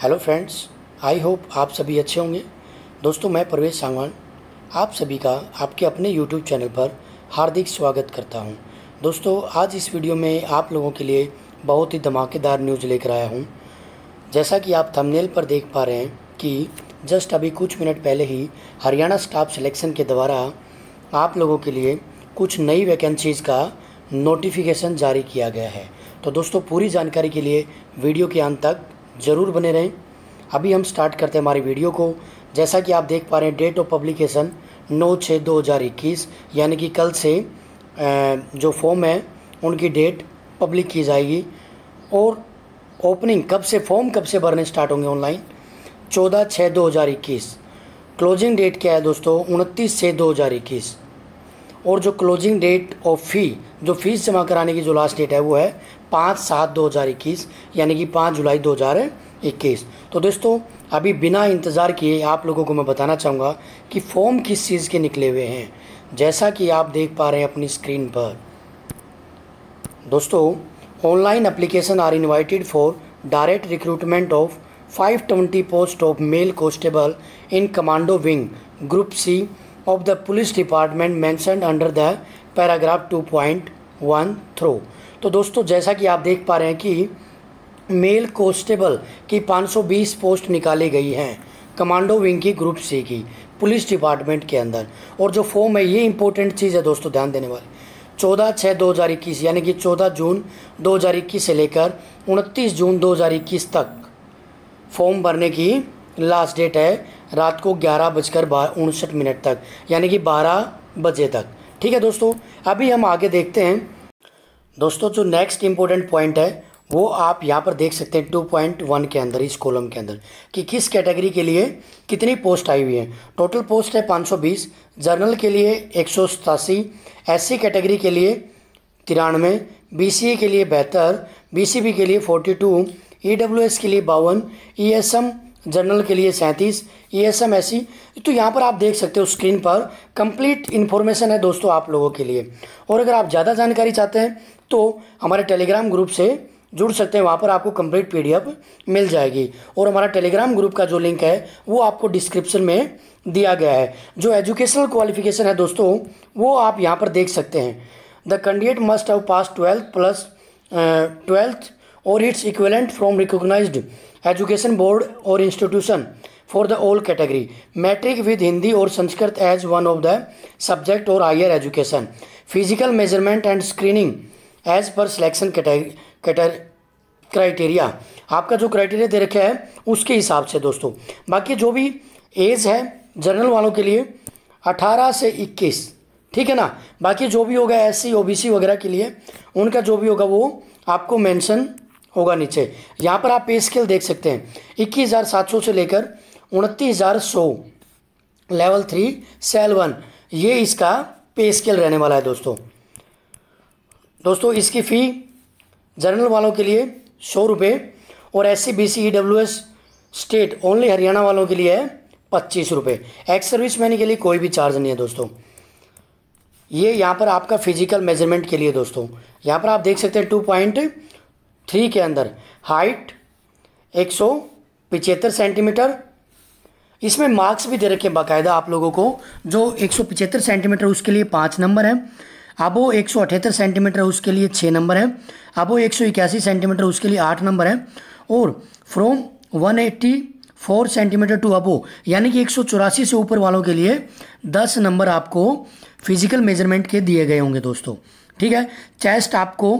Hello friends I hope आप सभी अच्छे होंगे दोस्तों मैं परवेश सांगवान आप सभी का आपके अपने यूट्यूब चैनल पर हार्दिक स्वागत करता हूं। दोस्तों आज इस वीडियो में आप लोगों के लिए बहुत ही धमाकेदार न्यूज़ लेकर आया हूं। जैसा कि आप थंबनेल पर देख पा रहे हैं कि जस्ट अभी कुछ मिनट पहले ही हरियाणा स्टाफ सिलेक्शन के द्वारा आप लोगों के लिए कुछ नई वैकेंसीज़ का नोटिफिकेशन जारी किया गया है तो दोस्तों पूरी जानकारी के लिए वीडियो के अंत तक ज़रूर बने रहें अभी हम स्टार्ट करते हैं हमारी वीडियो को जैसा कि आप देख पा रहे हैं डेट ऑफ पब्लिकेशन नौ छः दो हज़ार इक्कीस यानी कि कल से जो फॉर्म है उनकी डेट पब्लिक की जाएगी और ओपनिंग कब से फॉर्म कब से भरने स्टार्ट होंगे ऑनलाइन चौदह छः दो हज़ार इक्कीस क्लोजिंग डेट क्या है दोस्तों उनतीस छः दो हज़ार इक्कीस और जो क्लोजिंग डेट ऑफ फ़ी जो फीस जमा कराने की जो लास्ट डेट है वो है पाँच सात दो हज़ार इक्कीस यानी कि पाँच जुलाई दो हज़ार इक्कीस तो दोस्तों अभी बिना इंतज़ार किए आप लोगों को मैं बताना चाहूँगा कि फॉर्म किस चीज़ के निकले हुए हैं जैसा कि आप देख पा रहे हैं अपनी स्क्रीन पर दोस्तों online application are invited for direct recruitment of 520 post of male constable in commando wing group C of the police department mention under the paragraph 2.1 through तो दोस्तों जैसा कि आप देख पा रहे हैं कि मेल कॉन्स्टेबल की 520 पोस्ट निकाली गई हैं कमांडो विंग की ग्रुप सी की पुलिस डिपार्टमेंट के अंदर और जो फॉर्म है ये इंपॉर्टेंट चीज़ है दोस्तों ध्यान देने वाले चौदह छः दो हज़ार इक्कीस यानी कि चौदह जून दो हज़ार इक्कीस से लेकर उनतीस जून दो हज़ार इक्कीस तक फॉर्म भरने की लास्ट डेट है रात को ग्यारह बजकर उनसठ मिनट तक यानी कि बारह बजे तक ठीक है दोस्तों अभी हम आगे देखते हैं दोस्तों जो नेक्स्ट इंपॉर्टेंट पॉइंट है वो आप यहाँ पर देख सकते हैं टू पॉइंट वन के अंदर इस कॉलम के अंदर कि किस कैटेगरी के लिए कितनी पोस्ट आई हुई है टोटल पोस्ट है 520 जर्नल के लिए एक सौ सतासी सी कैटेगरी के लिए तिरानवे ए के लिए बेहतर बी के लिए 42 एस e के लिए बावन एम e जनरल के लिए सैंतीस ई एस एम एस तो यहाँ पर आप देख सकते हो स्क्रीन पर कंप्लीट इन्फॉर्मेशन है दोस्तों आप लोगों के लिए और अगर आप ज़्यादा जानकारी चाहते हैं तो हमारे टेलीग्राम ग्रुप से जुड़ सकते हैं वहाँ पर आपको कंप्लीट पीडीएफ मिल जाएगी और हमारा टेलीग्राम ग्रुप का जो लिंक है वो आपको डिस्क्रिप्शन में दिया गया है जो एजुकेशनल क्वालिफिकेशन है दोस्तों वो आप यहाँ पर देख सकते हैं the candidate must have pass twelfth plus twelfth और it's equivalent from recognise education board और institution for the all category matric with Hindi और Sanskrit as one of the subject और higher education physical measurement and screening as per selection criteria आपका जो criteria दे रखा है उसके हिसाब से दोस्तों बाकी जो भी एज है जनरल वालों के लिए 18 से 21 ठीक है ना बाकी जो भी होगा एस सी वगैरह के लिए उनका जो भी होगा वो आपको मेंशन होगा नीचे यहाँ पर आप पे स्केल देख सकते हैं इक्कीस हज़ार सात सौ से लेकर उनतीस हज़ार सौ लेवल थ्री सेल वन ये इसका पे स्केल रहने वाला है दोस्तों दोस्तों इसकी फ़ी जनरल वालों के लिए सौ रुपये और S C B C E W S state only Haryana वालों के लिए है पच्चीस रुपये एक्स सर्विस मैन के लिए कोई भी चार्ज नहीं है दोस्तों ये यहाँ पर आपका फिजिकल मेजरमेंट के लिए दोस्तों यहाँ पर आप देख सकते हैं टू पॉइंट थ्री के अंदर हाइट एक सौ पिचहत्तर सेंटीमीटर इसमें मार्क्स भी दे रखे हैं बाकायदा आप लोगों को जो एक सौ पिचहत्तर सेंटीमीटर उसके लिए पाँच नंबर है अब वो एक सेंटीमीटर है उसके लिए छः नंबर है अब वो एक सेंटीमीटर उसके लिए आठ नंबर है और from one four centimetre to above यानी कि एक से ऊपर वालों के लिए दस नंबर आपको फिजिकल मेजरमेंट के दिए गए होंगे दोस्तों ठीक है चेस्ट आपको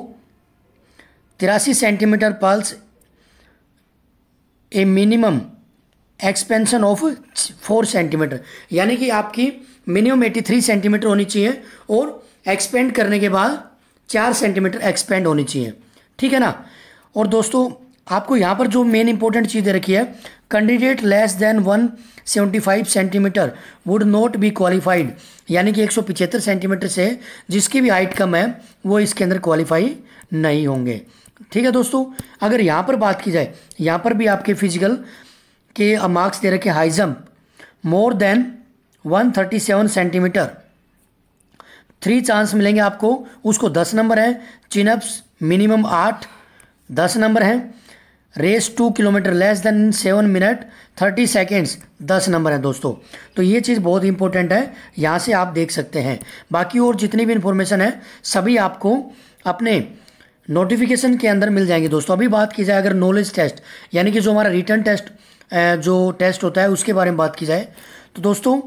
तिरासी centimetre plus a minimum expansion of four centimetre यानी कि आपकी मिनिमम एटी थ्री सेंटीमीटर होनी चाहिए और एक्सपेंड करने के बाद चार सेंटीमीटर एक्सपेंड होनी चाहिए ठीक है ना और दोस्तों आपको यहाँ पर जो मेन इंपॉर्टेंट चीज़ दे रखी है candidate less than 175 centimetre would not be qualified यानी कि पिचहत्तर सेंटीमीटर से जिसकी भी हाइट कम है वो इसके अंदर क्वालिफाई नहीं होंगे ठीक है दोस्तों अगर यहाँ पर बात की जाए यहाँ पर भी आपके फिजिकल के मार्क्स दे रखे high jump more than 137 centimetre three chance मिलेंगे आपको उसको दस नंबर हैं चिनअप्स मिनिमम आठ दस नंबर हैं race two kilometre less than seven minute thirty seconds दस नंबर हैं दोस्तों तो ये चीज़ बहुत इंपॉर्टेंट है यहाँ से आप देख सकते हैं बाकी और जितनी भी इंफॉर्मेशन है सभी आपको अपने नोटिफिकेशन के अंदर मिल जाएंगे दोस्तों अभी बात की जाए अगर नॉलेज टेस्ट यानी कि जो हमारा रिटर्न टेस्ट जो टेस्ट होता है उसके बारे में बात की जाए तो दोस्तों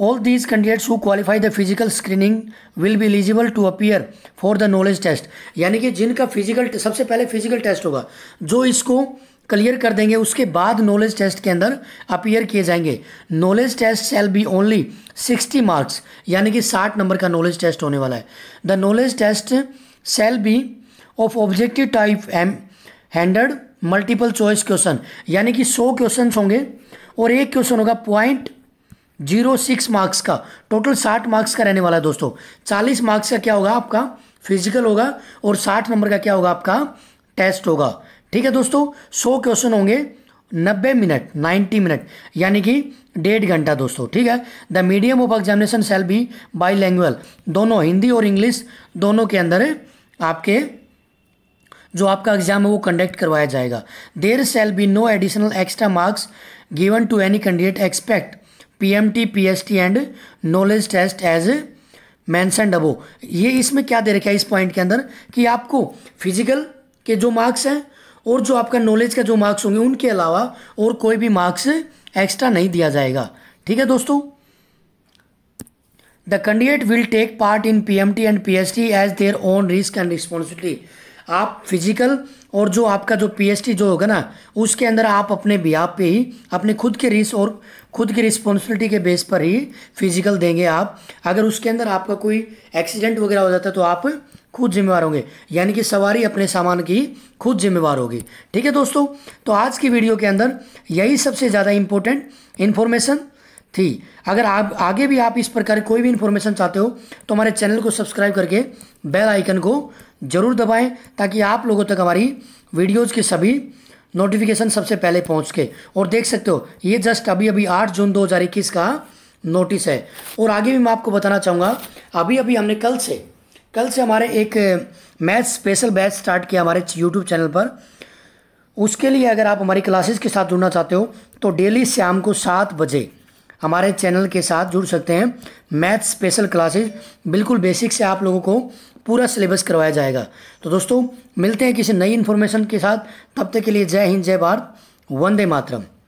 All these candidates who qualify the physical screening will be eligible to appear for the knowledge test. यानी कि जिनका फिजिकल सबसे पहले फिजिकल टेस्ट होगा जो इसको क्लियर कर देंगे उसके बाद नॉलेज टेस्ट के अंदर अपीयर किए जाएंगे knowledge test shall be only sixty marks यानी कि साठ नंबर का नॉलेज टेस्ट होने वाला है the knowledge test shall be of objective type um hundred multiple choice question यानी कि सौ क्वेश्चन होंगे और एक क्वेश्चन होगा पॉइंट जीरो सिक्स मार्क्स का टोटल साठ मार्क्स का रहने वाला है दोस्तों चालीस मार्क्स का क्या होगा आपका फिजिकल होगा और साठ नंबर का क्या होगा आपका टेस्ट होगा ठीक है दोस्तों सौ क्वेश्चन होंगे नब्बे मिनट नाइन्टी मिनट यानी कि डेढ़ घंटा दोस्तों ठीक है the medium of examination shall be by language दोनों हिंदी और इंग्लिश दोनों के अंदर आपके जो आपका एग्जाम है वो कंडक्ट करवाया जाएगा there shall be no additional extra marks given to any candidate except S T and knowledge test as mentioned above ये इसमें क्या दे रखा है इस पॉइंट के अंदर कि आपको फिजिकल के जो मार्क्स हैं और जो आपका नॉलेज का जो मार्क्स होंगे उनके अलावा और कोई भी मार्क्स एक्स्ट्रा नहीं दिया जाएगा ठीक है दोस्तों the candidate will take part in P M T and P S T as their own risk and responsibility आप फिजिकल और जो आपका जो पीएचटी जो होगा ना उसके अंदर आप अपने बिहाव पे ही अपने खुद के रिस और खुद की रिस्पॉन्सिबिलिटी के बेस पर ही फिजिकल देंगे आप अगर उसके अंदर आपका कोई एक्सीडेंट वगैरह हो जाता है तो आप खुद जिम्मेवार होंगे यानी कि सवारी अपने सामान की खुद जिम्मेवार होगी ठीक है दोस्तों तो आज की वीडियो के अंदर यही सबसे ज़्यादा इम्पोर्टेंट इन्फॉर्मेशन थी अगर आप आगे भी आप इस प्रकार कोई भी इन्फॉर्मेशन चाहते हो तो हमारे चैनल को सब्सक्राइब करके बेल आइकन को ज़रूर दबाएं ताकि आप लोगों तक हमारी वीडियोज़ के सभी नोटिफिकेशन सबसे पहले पहुंच सके और देख सकते हो ये जस्ट अभी अभी 8 जून 2021 का नोटिस है और आगे भी मैं आपको बताना चाहूँगा अभी अभी हमने कल से कल से हमारे एक मैथ स्पेशल बैच स्टार्ट किया हमारे यूट्यूब चैनल पर उसके लिए अगर आप हमारी क्लासेस के साथ जुड़ना चाहते हो तो डेली शाम को सात बजे हमारे चैनल के साथ जुड़ सकते हैं मैथ स्पेशल क्लासेज बिल्कुल बेसिक से आप लोगों को पूरा सिलेबस करवाया जाएगा तो दोस्तों मिलते हैं किसी नई इन्फॉर्मेशन के साथ तब तक के लिए जय हिंद जय भारत वंदे मातरम